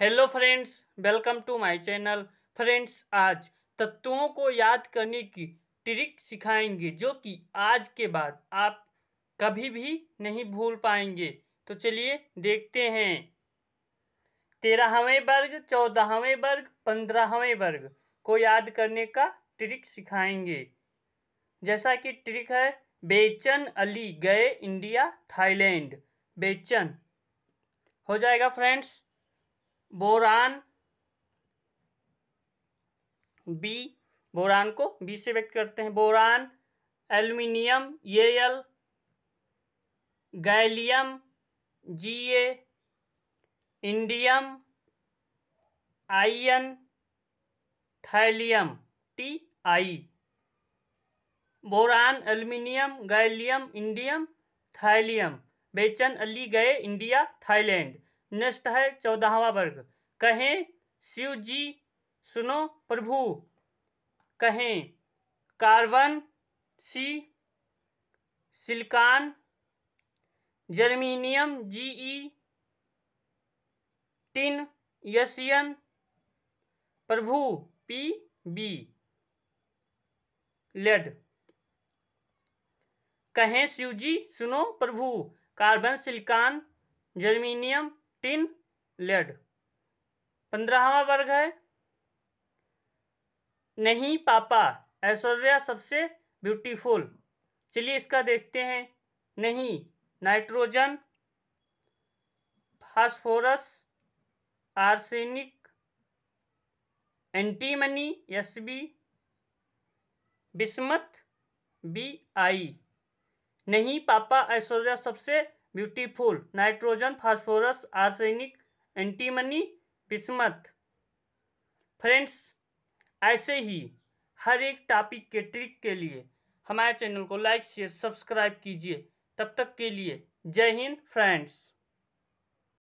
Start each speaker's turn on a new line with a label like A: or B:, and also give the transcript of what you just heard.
A: hello friends welcome to my channel friends आज तत्वों को याद करने की ट्रिक सिखाएंगे जो कि आज के बाद आप कभी भी नहीं भूल पाएंगे तो चलिए देखते हैं तेरहवें वर्ग चौदहवें वर्ग पंद्रहवें वर्ग को याद करने का ट्रिक सिखाएंगे जैसा कि ट्रिक है बेचन अली गए इंडिया थाईलैंड बेचन हो जाएगा फ्रेंड्स बोरान बी बोरान को बी से व्यक्त करते हैं बोरान एल्यूमिनियम ये L gallium G A indium I N thallium T I boron aluminium gallium indium thallium बेचन अली गए इंडिया थाईलैंड नेक्स्ट है चौदहवा वर्ग कहें शिव जी सुनो प्रभु कहें carbon C silicon germanium G E tin यशियन प्रभु पी बी लेड कहें शिवजी सुनो प्रभु carbon silicon germanium tin lead पंद्रहवा वर्ग है नहीं पापा ऐश्वर्या सबसे ब्यूटीफुल चलिए इसका देखते हैं नहीं nitrogen phosphorus arsenic antimony S B bismuth B I नहीं पापा ऐश्वर्या सबसे beautiful nitrogen phosphorus arsenic antimony bismuth friends ऐसे ही हर एक टॉपिक के ट्रिक के लिए हमारे चैनल को लाइक शेयर सब्सक्राइब कीजिए तब तक के लिए जय हिंद फ्रेंड्स